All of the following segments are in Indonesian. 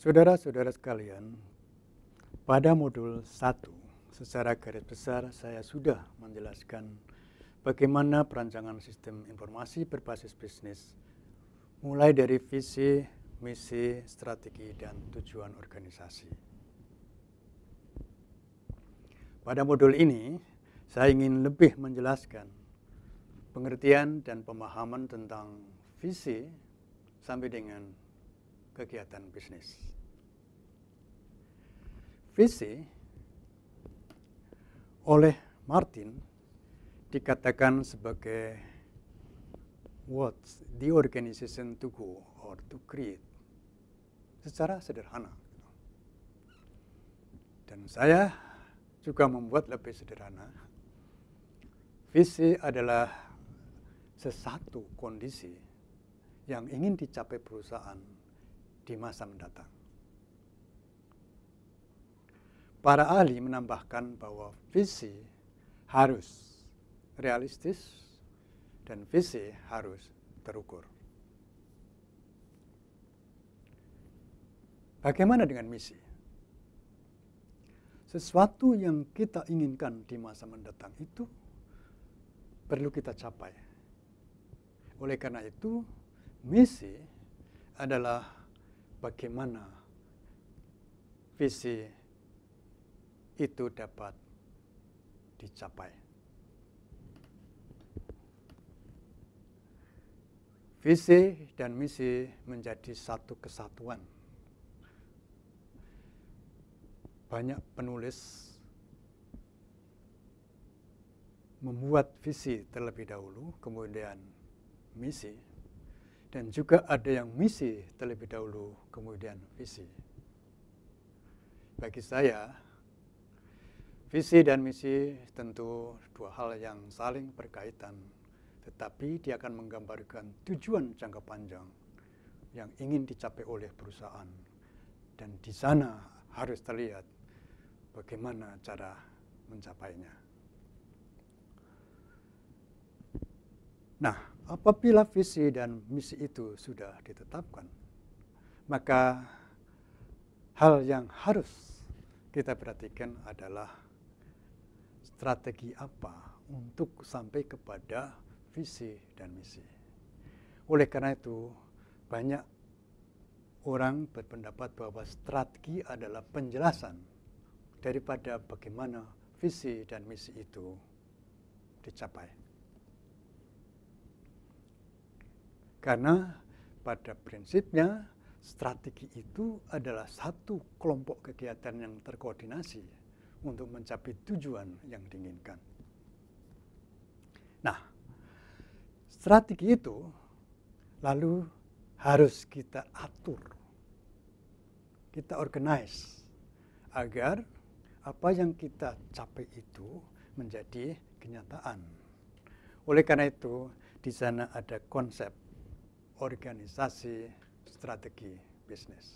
Saudara-saudara sekalian, pada modul 1 secara garis besar saya sudah menjelaskan bagaimana perancangan sistem informasi berbasis bisnis mulai dari visi, misi, strategi, dan tujuan organisasi. Pada modul ini, saya ingin lebih menjelaskan pengertian dan pemahaman tentang visi sampai dengan kegiatan bisnis. Visi oleh Martin dikatakan sebagai what the organization to go or to create secara sederhana. Dan saya juga membuat lebih sederhana. Visi adalah sesatu kondisi yang ingin dicapai perusahaan di masa mendatang. Para ahli menambahkan bahwa visi harus realistis dan visi harus terukur. Bagaimana dengan misi? Sesuatu yang kita inginkan di masa mendatang itu perlu kita capai. Oleh karena itu, misi adalah bagaimana visi itu dapat dicapai. Visi dan misi menjadi satu kesatuan. Banyak penulis membuat visi terlebih dahulu, kemudian misi dan juga ada yang misi terlebih dahulu, kemudian visi. Bagi saya, visi dan misi tentu dua hal yang saling berkaitan, tetapi dia akan menggambarkan tujuan jangka panjang yang ingin dicapai oleh perusahaan. Dan di sana harus terlihat bagaimana cara mencapainya. Nah, apabila visi dan misi itu sudah ditetapkan, maka hal yang harus kita perhatikan adalah strategi apa untuk sampai kepada visi dan misi. Oleh karena itu, banyak orang berpendapat bahwa strategi adalah penjelasan daripada bagaimana visi dan misi itu dicapai. Karena pada prinsipnya strategi itu adalah satu kelompok kegiatan yang terkoordinasi untuk mencapai tujuan yang diinginkan. Nah, strategi itu lalu harus kita atur, kita organize agar apa yang kita capai itu menjadi kenyataan. Oleh karena itu, di sana ada konsep organisasi strategi bisnis.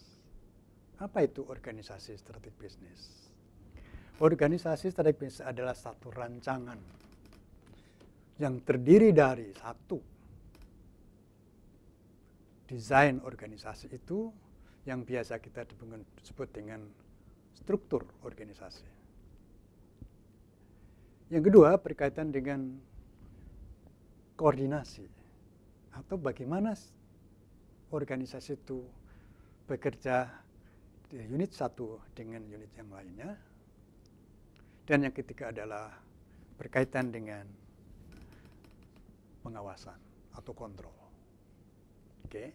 Apa itu organisasi strategi bisnis? Organisasi strategi bisnis adalah satu rancangan yang terdiri dari satu desain organisasi itu yang biasa kita sebut dengan struktur organisasi. Yang kedua berkaitan dengan koordinasi atau bagaimana organisasi itu bekerja di unit satu dengan unit yang lainnya. Dan yang ketiga adalah berkaitan dengan pengawasan atau kontrol. Oke.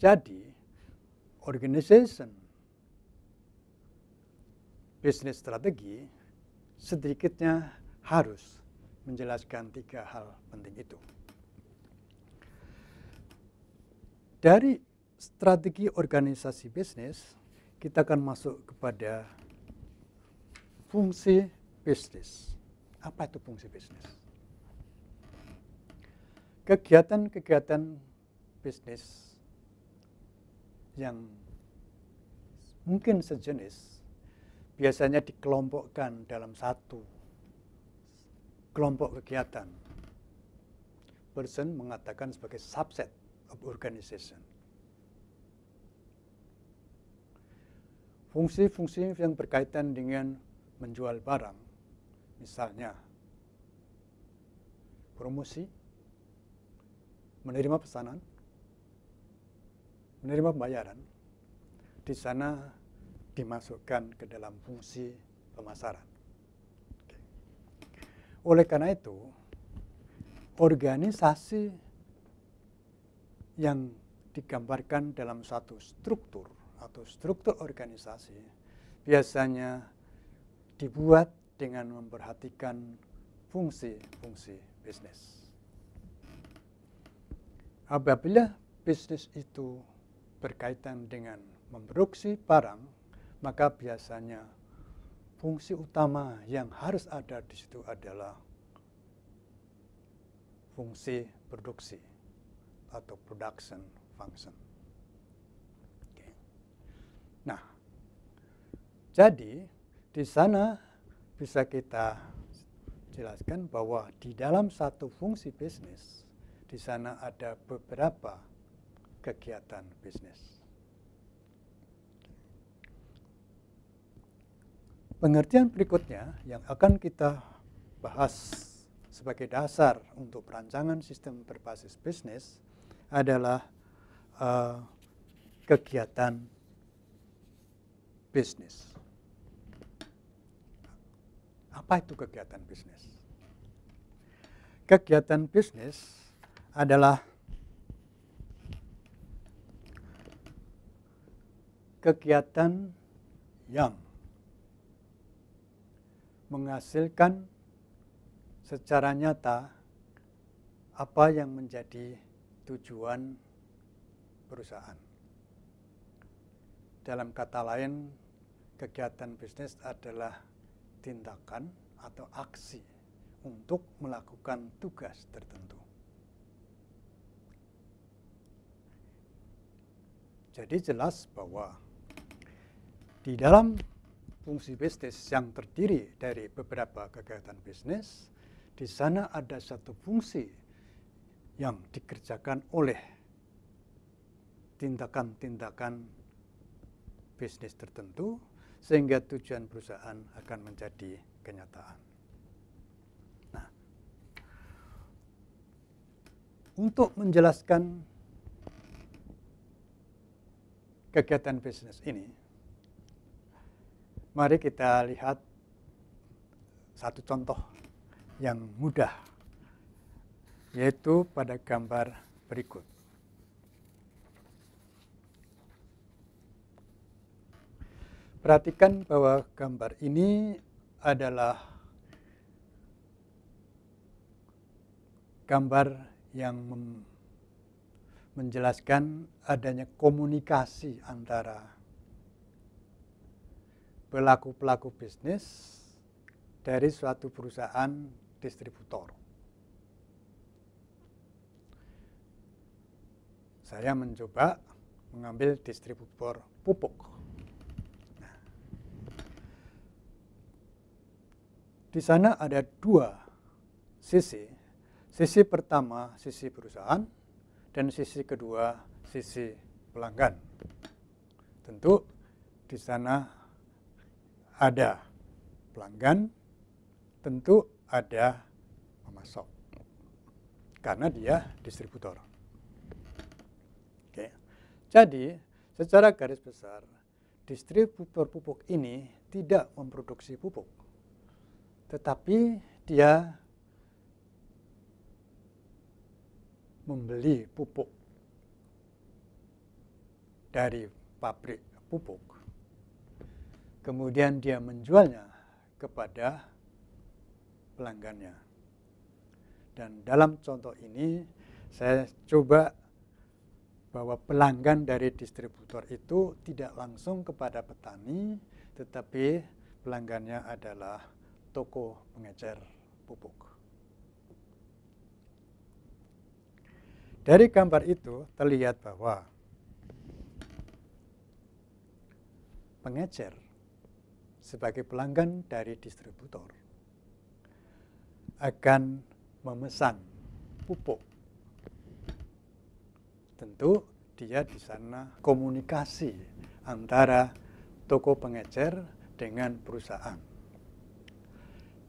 Jadi organization business strategi sedikitnya harus menjelaskan tiga hal penting itu. Dari strategi organisasi bisnis, kita akan masuk kepada fungsi bisnis. Apa itu fungsi bisnis? Kegiatan-kegiatan bisnis yang mungkin sejenis biasanya dikelompokkan dalam satu kelompok kegiatan. Person mengatakan sebagai subset of organization. Fungsi-fungsi yang berkaitan dengan menjual barang, misalnya promosi, menerima pesanan, menerima pembayaran, di sana dimasukkan ke dalam fungsi pemasaran. Oleh karena itu, organisasi yang digambarkan dalam satu struktur atau struktur organisasi biasanya dibuat dengan memperhatikan fungsi-fungsi bisnis. Apabila bisnis itu berkaitan dengan memproduksi barang, maka biasanya fungsi utama yang harus ada di situ adalah fungsi produksi atau production function. Okay. Nah, jadi di sana bisa kita jelaskan bahwa di dalam satu fungsi bisnis, di sana ada beberapa kegiatan bisnis. Pengertian berikutnya yang akan kita bahas sebagai dasar untuk perancangan sistem berbasis bisnis adalah uh, kegiatan bisnis. Apa itu kegiatan bisnis? Kegiatan bisnis adalah kegiatan yang menghasilkan secara nyata apa yang menjadi tujuan perusahaan. Dalam kata lain, kegiatan bisnis adalah tindakan atau aksi untuk melakukan tugas tertentu. Jadi jelas bahwa di dalam fungsi bisnis yang terdiri dari beberapa kegiatan bisnis, di sana ada satu fungsi yang dikerjakan oleh tindakan-tindakan bisnis tertentu sehingga tujuan perusahaan akan menjadi kenyataan. Nah, untuk menjelaskan kegiatan bisnis ini, mari kita lihat satu contoh yang mudah yaitu pada gambar berikut. Perhatikan bahwa gambar ini adalah gambar yang menjelaskan adanya komunikasi antara pelaku-pelaku bisnis dari suatu perusahaan distributor. saya mencoba mengambil distributor pupuk. Nah, di sana ada dua sisi. Sisi pertama sisi perusahaan dan sisi kedua sisi pelanggan. Tentu di sana ada pelanggan, tentu ada pemasok. Karena dia distributor. Oke. Jadi, secara garis besar, distributor pupuk ini tidak memproduksi pupuk. Tetapi dia membeli pupuk dari pabrik pupuk. Kemudian dia menjualnya kepada pelanggannya. Dan dalam contoh ini saya coba bahwa pelanggan dari distributor itu tidak langsung kepada petani, tetapi pelanggannya adalah toko pengecer pupuk. Dari gambar itu terlihat bahwa pengecer sebagai pelanggan dari distributor akan memesan pupuk tentu dia di sana komunikasi antara toko pengecer dengan perusahaan.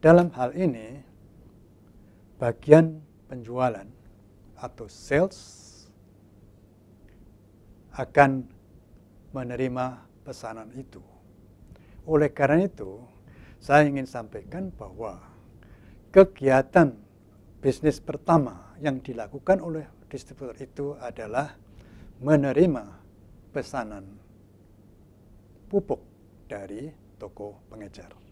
Dalam hal ini, bagian penjualan atau sales akan menerima pesanan itu. Oleh karena itu, saya ingin sampaikan bahwa kegiatan bisnis pertama yang dilakukan oleh distributor itu adalah menerima pesanan pupuk dari toko pengejar.